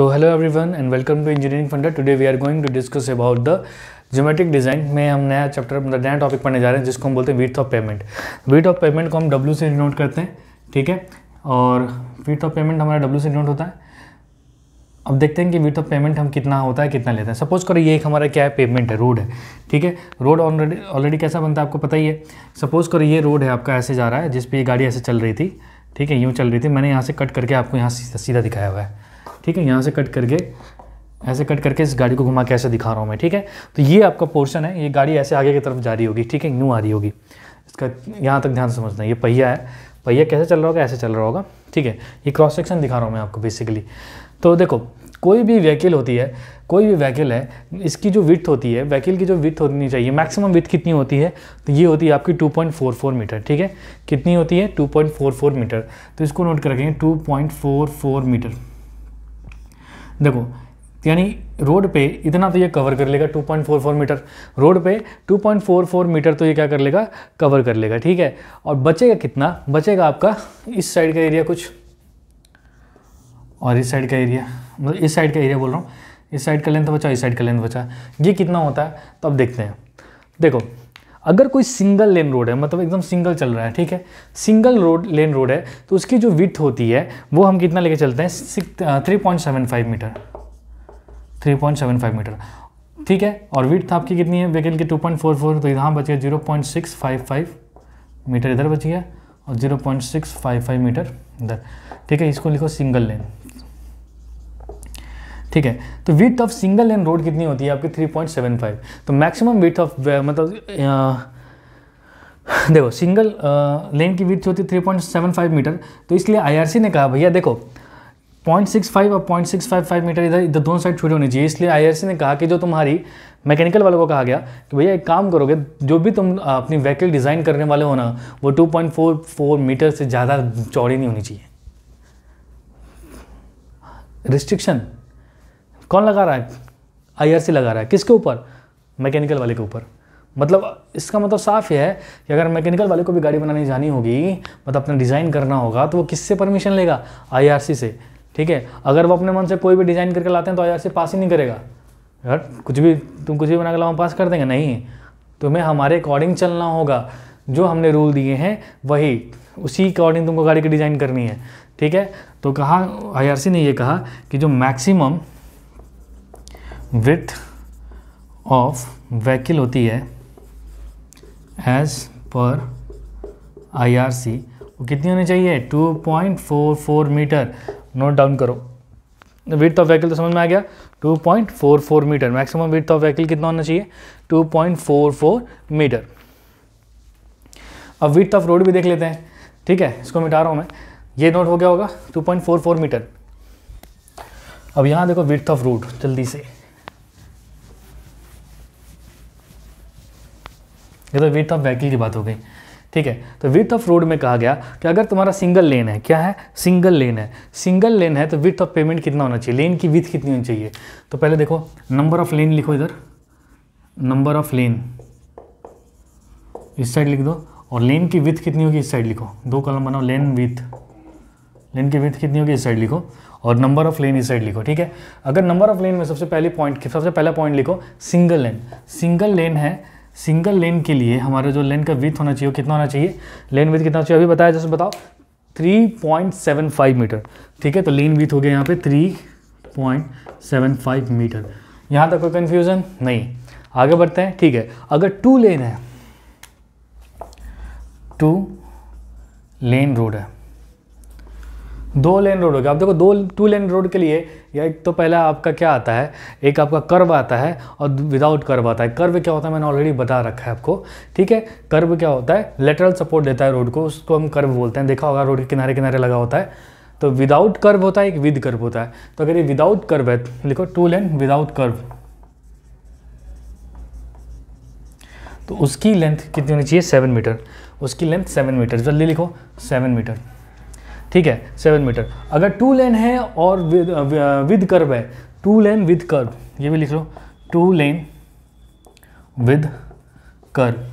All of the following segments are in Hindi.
hello every one and welcome to engineering फंडर today we are going to discuss about the geometric design में हम नया चैप्टर मतलब नया टॉपिक पढ़ने जा रहे हैं जिसको हम बोलते हैं width of pavement width of pavement को हम डब्ल्यू से डिनोट करते हैं ठीक है और वीट ऑफ पेमेंट हमारा डब्ल्यू से डिनोट होता है अब देखते हैं कि वीट ऑफ पेमेंट हम कितना होता है कितना लेते हैं सपोज करो ये एक हमारा क्या है पेमेंट है रोड है ठीक है रोड ऑलरेडी ऑलरेडी कैसा बनता है आपको पता ही है सपोज करो ये रोड है आपका ऐसे जा रहा है जिस पर ये गाड़ी ऐसे चल रही थी ठीक है यूँ चल रही थी मैंने यहाँ से कट करके आपको यहाँ सीधा दिखाया हुआ है ठीक है यहाँ से कट करके ऐसे कट करके इस गाड़ी को घुमा के ऐसे दिखा रहा हूँ मैं ठीक है तो ये आपका पोर्शन है ये गाड़ी ऐसे आगे की तरफ जा रही होगी ठीक है यूँ आ रही होगी इसका यहाँ तक ध्यान समझना ये पहिया है पहिया कैसे चल रहा होगा ऐसे चल रहा होगा ठीक है ये क्रॉस सेक्शन दिखा रहा हूँ मैं आपको बेसिकली तो देखो कोई भी व्हीकल होती है कोई भी व्हीकल है इसकी जो विथ होती है व्हीकल की जो विथ होनी चाहिए मैक्सिमम विथ कितनी होती है तो ये होती है आपकी 2.44 मीटर ठीक है कितनी होती है 2.44 मीटर तो इसको नोट करेंगे 2.44 मीटर देखो यानी रोड पे इतना तो ये कवर कर लेगा 2.44 मीटर रोड पे 2.44 मीटर तो ये क्या कर लेगा कवर कर लेगा ठीक है और बचेगा कितना बचेगा आपका इस साइड का एरिया कुछ और इस साइड का एरिया मतलब इस साइड का एरिया बोल रहा हूँ इस साइड का लेंथ बचा इस साइड का लेंथ बचा ये कितना होता है तो अब देखते हैं देखो अगर कोई सिंगल लेन रोड है मतलब एकदम सिंगल चल रहा है ठीक है सिंगल रोड लेन रोड है तो उसकी जो विथ होती है वो हम कितना लेके चलते हैं three point seven five metre three point seven five metre ठीक है और विथ आपकी कितनी है वेकल की टू पॉइंट फोर फोर तो यहाँ बच गया zero point six five five metre इधर बच गया और zero point six five five metre इधर ठीक है इसको लिखो सिंगल लेन ठीक है तो width of single lane road कितनी होती है आपकी थ्री पॉइंट सेवन फाइव तो मैक्सिमम विथ ऑफ मतलब uh, देखो सिंगल लेन uh, की विथ होती है three point seven five metre तो इसलिए आईआरसी ने कहा भैया देखो पॉइंट सिक्स फाइव और point six five five metre इधर इधर दोनों साइड छोटे होने चाहिए इसलिए आईआरसी ने कहा कि जो तुम्हारी मैकेनिकल वालों को कहा गया कि भैया एक काम करोगे जो भी तुम uh, अपनी व्हीकल डिज़ाइन करने वाले हो ना वो two point four four metre से ज़्यादा चौड़ी नहीं होनी चाहिए रिस्ट्रिक्शन कौन लगा रहा है आईआरसी लगा रहा है किसके ऊपर मैकेनिकल वाले के ऊपर मतलब इसका मतलब साफ है कि अगर मैकेनिकल वाले को भी गाड़ी बनानी जानी होगी मतलब अपना डिज़ाइन करना होगा तो वो किससे परमिशन लेगा आईआरसी से ठीक है अगर वो अपने मन से कोई भी डिज़ाइन करके लाते हैं तो आईआरसी पास ही नहीं करेगा यार कुछ भी तुम कुछ भी बना के लाओ पास कर देंगे नहीं तुम्हें हमारे अकॉर्डिंग चलना होगा जो हमने रूल दिए हैं वही उसी अकॉर्डिंग तुमको गाड़ी की डिज़ाइन करनी है ठीक है तो कहा आई ने ये कहा कि जो मैक्सिमम विथ ऑफ वैकिल होती है एज पर आईआरसी वो कितनी होनी चाहिए 2.44 मीटर नोट डाउन करो विथ ऑफ वहीकल तो समझ में आ गया 2.44 metre maximum width of vehicle कितना होना चाहिए 2.44 मीटर अब विथ ऑफ रोड भी देख लेते हैं ठीक है इसको मिटा रहा हूँ मैं ये नोट हो गया होगा 2.44 मीटर अब यहाँ देखो विथ ऑफ रोड जल्दी से ये तो विथ ऑफ व्हीकल की बात हो गई ठीक है तो विथ ऑफ रोड में कहा गया कि अगर तुम्हारा सिंगल लेन है क्या है सिंगल लेन है सिंगल लेन है तो विथ ऑफ पेमेंट कितना होना चाहिए लेन की विथ कितनी होनी चाहिए तो पहले देखो नंबर ऑफ लेन लिखो इधर नंबर ऑफ लेन इस साइड लिख दो और लेन की विथ कितनी होगी इस साइड लिखो दो कॉलम बनाओ लेन विथ लेन की विथ कितनी होगी इस साइड लिखो और नंबर ऑफ लेन इस साइड लिखो ठीक है अगर नंबर ऑफ लेन में सबसे पहली पॉइंट सबसे पहला पॉइंट लिखो सिंगल लेन सिंगल लेन है सिंगल लेन के लिए हमारा जो लेन का विथ होना चाहिए कितना होना चाहिए लेन विथ कितना चाहिए अभी बताया जैसे बताओ 3.75 मीटर ठीक है तो लेन विथ हो गया यहाँ पे 3.75 मीटर यहाँ तक कोई कन्फ्यूज़न नहीं आगे बढ़ते हैं ठीक है अगर टू लेन है टू लेन रोड है दो लेन रोड हो गया आप देखो दो टू लेन रोड के लिए या एक तो पहला आपका क्या आता है एक आपका कर्व आता है और विदाउट कर्व आता है कर्व क्या होता है मैंने ऑलरेडी बता रखा है आपको ठीक है कर्व क्या होता है लेटरल सपोर्ट देता है रोड को उसको हम कर्व बोलते हैं देखा होगा रोड के किनारे किनारे लगा होता है तो विदाउट कर्व होता है एक विद कर्व होता है तो अगर ये विदाउट कर्व है लिखो टू लेन विदाउट कर्व तो उसकी लेंथ कितनी होनी चाहिए सेवन मीटर उसकी लेंथ सेवन मीटर जल्दी लिखो सेवन मीटर ठीक है सेवन मीटर अगर टू लेन है और विद कर्व uh, uh, है टू लेन विद कर्व ये भी लिख लो two lane with kerb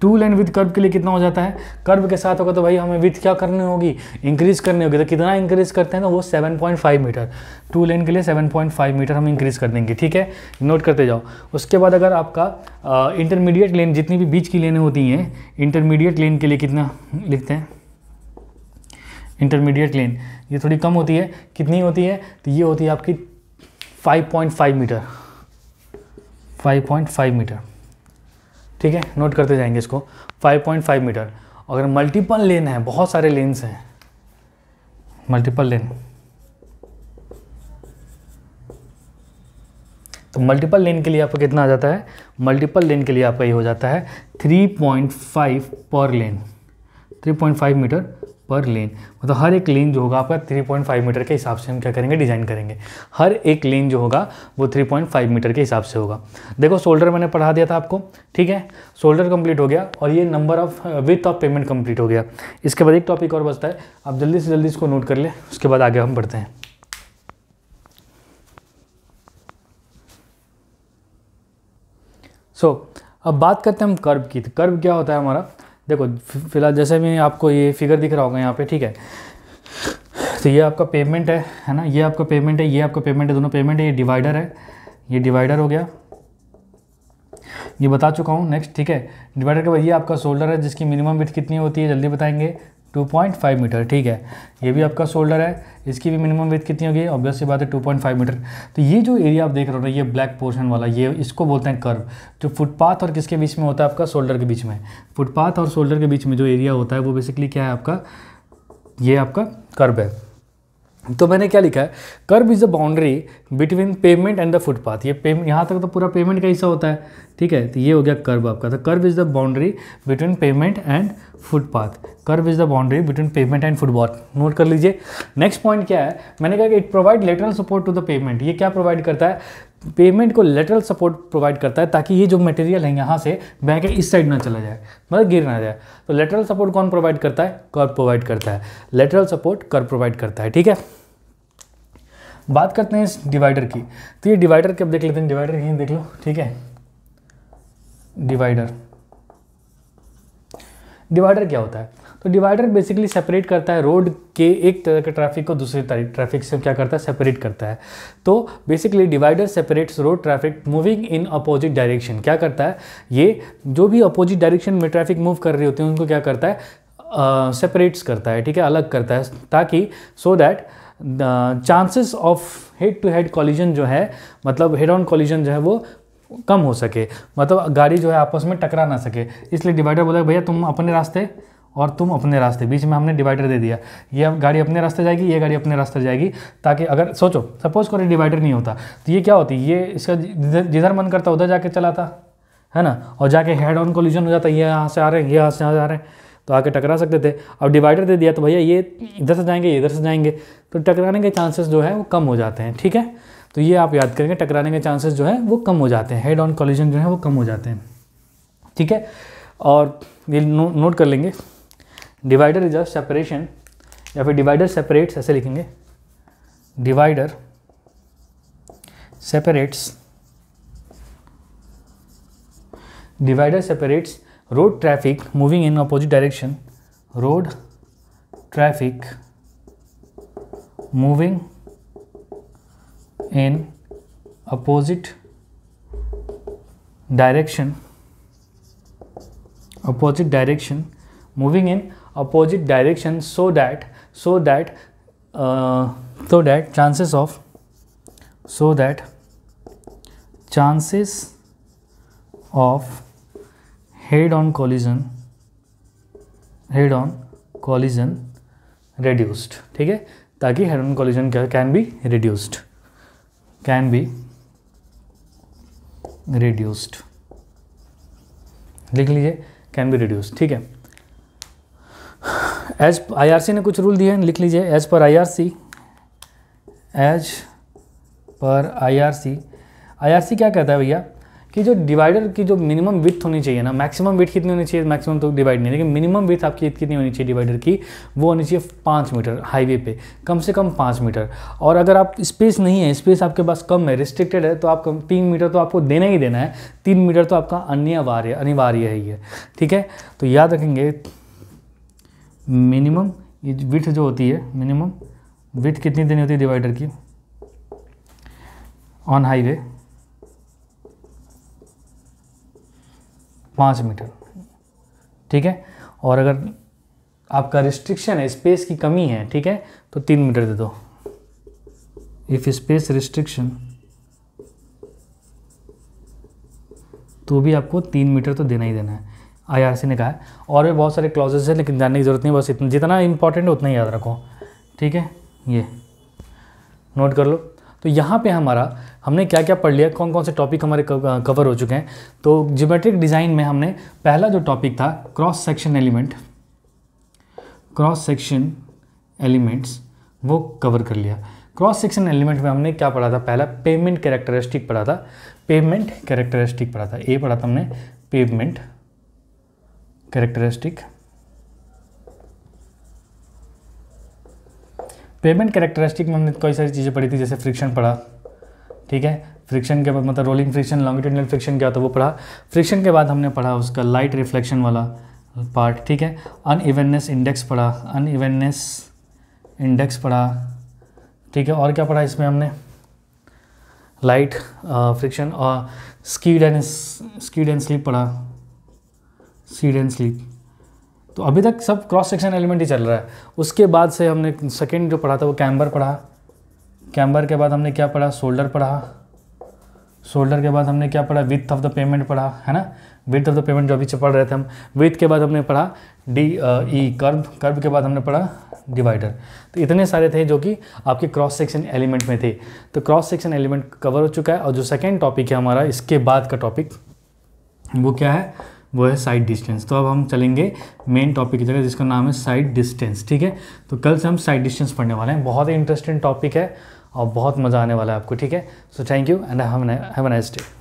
two lane with kerb के लिए कितना हो जाता है कर्व के साथ होगा तो भाई हमें विथ क्या करनी होगी इंक्रीज करनी होगी तो कितना इंक्रीज करते हैं ना वो 7.5 मीटर टू लेन के लिए 7.5 मीटर हम इंक्रीज कर देंगे ठीक है नोट करते जाओ उसके बाद अगर आपका इंटरमीडिएट uh, लेन जितनी भी बीच की लेने होती हैं इंटरमीडिएट लेन के लिए कितना लिखते हैं इंटरमीडिएट लेन ये थोड़ी कम होती है कितनी होती है तो ये होती है आपकी 5.5 मीटर 5.5 मीटर ठीक है नोट करते जाएंगे इसको 5.5 मीटर अगर मल्टीपल लेन है बहुत सारे लेन्स हैं मल्टीपल लेन तो मल्टीपल लेन के लिए आपका कितना आ जाता है मल्टीपल लेन के लिए आपका ये हो जाता है 3.5 पर लेन 3.5 मीटर पर लेन मतलब हर एक लेन जो होगा आपका 3.5 मीटर के हिसाब से हम क्या करेंगे डिज़ाइन करेंगे हर एक लेन जो होगा वो 3.5 मीटर के हिसाब से होगा देखो शोल्डर मैंने पढ़ा दिया था आपको ठीक है शोल्डर कंप्लीट हो गया और ये number of width of pavement complete हो गया इसके बाद एक टॉपिक और बचता है आप जल्दी से जल्दी इसको नोट कर ले उसके बाद आगे हम बढ़ते हैं सो so, अब बात करते हैं हम कर्व की तो कर्व क्या होता है हमारा देखो फिलहाल जैसे मैं आपको ये फिगर दिख रहा होगा यहाँ पे ठीक है तो ये आपका पेमेंट है है ना ये आपका पेमेंट है ये आपका पेमेंट है दोनों पेमेंट है ये डिवाइडर है ये डिवाइडर हो गया ये बता चुका हूँ नेक्स्ट ठीक है डिवाइडर के बाद ये आपका शोल्डर है जिसकी मिनिमम विथ कितनी होती है जल्दी बताएंगे 2.5 मीटर ठीक है ये भी आपका शोल्डर है इसकी भी मिनिमम वेथ कितनी होगी ऑब्वियस बात है 2.5 मीटर तो ये जो एरिया आप देख रहे हो ये ब्लैक पोर्शन वाला ये इसको बोलते हैं कर्व जो फुटपाथ और किसके बीच में होता है आपका शोल्डर के बीच में फुटपाथ और शोल्डर के बीच में जो एरिया होता है वो बेसिकली क्या है आपका ये आपका कर्व है तो मैंने क्या लिखा है kerb is a boundary between pavement and the footpath ये पे यहाँ तक तो पूरा पेमेंट का हिस्सा होता है ठीक है तो ये हो गया कर्व आपका तो kerb is the boundary between pavement and footpath kerb is the boundary between pavement and footpath note कर लीजिए नेक्स्ट पॉइंट क्या है मैंने कहा कि it provide lateral support to the pavement ये क्या प्रोवाइड करता है पेमेंट को लेटरल सपोर्ट प्रोवाइड करता है ताकि ये जो मटेरियल है यहाँ से बह के इस साइड ना चला जाए मतलब गिर ना जाए तो लेटरल सपोर्ट कौन प्रोवाइड करता है कर्व प्रोवाइड करता है लेटरल सपोर्ट कर्व प्रोवाइड करता है ठीक है बात करते हैं इस डिवाइडर की तो ये डिवाइडर के अब देख लेते हैं डिवाइडर यहीं देख लो ठीक है डिवाइडर डिवाइडर क्या होता है तो डिवाइडर बेसिकली सेपरेट करता है रोड के एक तरह के ट्रैफिक को दूसरे ट्रैफिक से क्या करता है सेपरेट करता है तो basically divider separates road traffic moving in opposite direction क्या करता है ये जो भी अपोजिट डायरेक्शन में ट्रैफिक मूव कर रहे होते हैं उनको क्या करता है सेपरेट्स uh, करता है ठीक है अलग करता है ताकि so so that chances of head to head collision जो है मतलब हेड ऑन कॉलिजन जो है वो कम हो सके मतलब गाड़ी जो है आपस में टकरा ना सके इसलिए डिवाइडर बोला भैया तुम अपने रास्ते और तुम अपने रास्ते बीच में हमने डिवाइडर दे दिया ये गाड़ी अपने रास्ते जाएगी ये गाड़ी अपने रास्ते जाएगी ताकि अगर सोचो सपोज करो डिवाइडर नहीं होता तो ये क्या होती ये इसका जिधर मन करता उधर जाके चलाता है ना और जाके हेड ऑन कोलिजन हो जाता है ये यहाँ से आ रहे हैं ये यहाँ से आ रहे हैं तो आके टकरा सकते थे अब डिवाइडर दे दिया तो भैया ये इधर से जाएंगे इधर से जाएंगे तो टकराने के चांसेस जो है वो कम हो जाते हैं ठीक है तो ये आप याद करेंगे टकराने के चांसेस जो है वो कम हो जाते हैं हेड ऑन कॉलिजन जो है वो कम हो जाते हैं ठीक है और ये नो, नोट कर लेंगे डिवाइडर इज अ सेपरेशन या फिर डिवाइडर सेपरेट्स ऐसे लिखेंगे divider separates divider separates road traffic moving in opposite direction road traffic moving in opposite direction opposite direction moving in opposite direction so that so that uh, so that chances of so that chances of head on collision head on collision reduced ठीक है ताकि हेड ऑन कॉलिजन क्या can be reduced can be reduced लिख लीजिए कैन बी रेड्यूस्ड ठीक है एज आईआरसी ने कुछ रूल दिए हैं लिख लीजिए as per IRC as per IRC IRC क्या कहता है भैया कि जो डिवाइडर की जो मिनिमम विथ होनी चाहिए ना मैक्सिमम विथ कितनी होनी चाहिए मैक्सिमम तो डिवाइड नहीं लेकिन मिनिमम विथ आपकी कितनी होनी चाहिए डिवाइडर की वो होनी चाहिए पाँच मीटर हाईवे पे कम से कम पाँच मीटर और अगर आप स्पेस नहीं है स्पेस आपके पास कम है रिस्ट्रिक्टेड है तो आप कम तीन मीटर तो आपको देना ही देना है तीन मीटर तो आपका अनिवार्य अनिवार्य है ये ठीक है तो याद रखेंगे मिनिमम विथ जो होती है मिनिमम विथ कितनी देनी होती है डिवाइडर की ऑन हाईवे पाँच मीटर ठीक है और अगर आपका रिस्ट्रिक्शन है स्पेस की कमी है ठीक है तो तीन मीटर दे दो इफ़ स्पेस रिस्ट्रिक्शन तो भी आपको तीन मीटर तो देना ही देना है आईआरसी ने कहा है और भी बहुत सारे क्लॉजेस हैं लेकिन जानने की ज़रूरत नहीं बस इतना जितना इंपॉर्टेंट है उतना ही याद रखो ठीक है ये नोट कर लो तो यहाँ पे हमारा हमने क्या क्या पढ़ लिया कौन कौन से टॉपिक हमारे कवर हो चुके हैं तो ज्योमेट्रिक डिज़ाइन में हमने पहला जो टॉपिक था cross section element cross section elements वो कवर कर लिया क्रॉस सेक्शन एलिमेंट में हमने क्या पढ़ा था पहला पेमेंट कैरेक्टरिस्टिक पढ़ा था पेमेंट कैरेक्टरिस्टिक पढ़ा था ए पढ़ा था हमने पेमेंट कैरेक्टरिस्टिक पेमेंट कैरेक्टरिस्टिक में हमने कई सारी चीज़ें पढ़ी थी जैसे फ्रिक्शन पढ़ा ठीक है फ्रिक्शन के बाद मतलब रोलिंग फ्रिक्शन लॉन्गिट्यूडनल फ्रिक्शन क्या होता है वो पढ़ा फ्रिक्शन के बाद हमने पढ़ा उसका लाइट रिफ्लेक्शन वाला पार्ट ठीक है अन इवेननेस इंडेक्स पढ़ा अन इवेननेस इंडेक्स पढ़ा ठीक है और क्या पढ़ा इसमें हमने लाइट फ्रिक्शन और skid and skid and slip पढ़ा स्कीड एंड स्लीप तो अभी तक सब क्रॉस सेक्शन एलिमेंट ही चल रहा है उसके बाद से हमने सेकेंड जो पढ़ा था वो कैम्बर पढ़ा कैम्बर के बाद हमने क्या पढ़ा शोल्डर पढ़ा शोल्डर के बाद हमने क्या पढ़ा विथ ऑफ द पेमेंट पढ़ा है ना विथ ऑफ द पेमेंट जो अभी पढ़ रहे थे हम विथ के बाद हमने पढ़ा डी ई कर्व कर्व के बाद हमने पढ़ा डिवाइडर तो इतने सारे थे जो कि आपके क्रॉस सेक्शन एलिमेंट में थे तो क्रॉस सेक्शन एलिमेंट कवर हो चुका है और जो सेकेंड टॉपिक है हमारा इसके बाद का टॉपिक वो क्या है वो है साइड डिस्टेंस तो अब हम चलेंगे मेन टॉपिक की जगह जिसका नाम है साइड डिस्टेंस ठीक है तो कल से हम साइड डिस्टेंस पढ़ने वाले हैं बहुत ही इंटरेस्टिंग टॉपिक है और बहुत मज़ा आने वाला है आपको ठीक है so thank you and have have nice day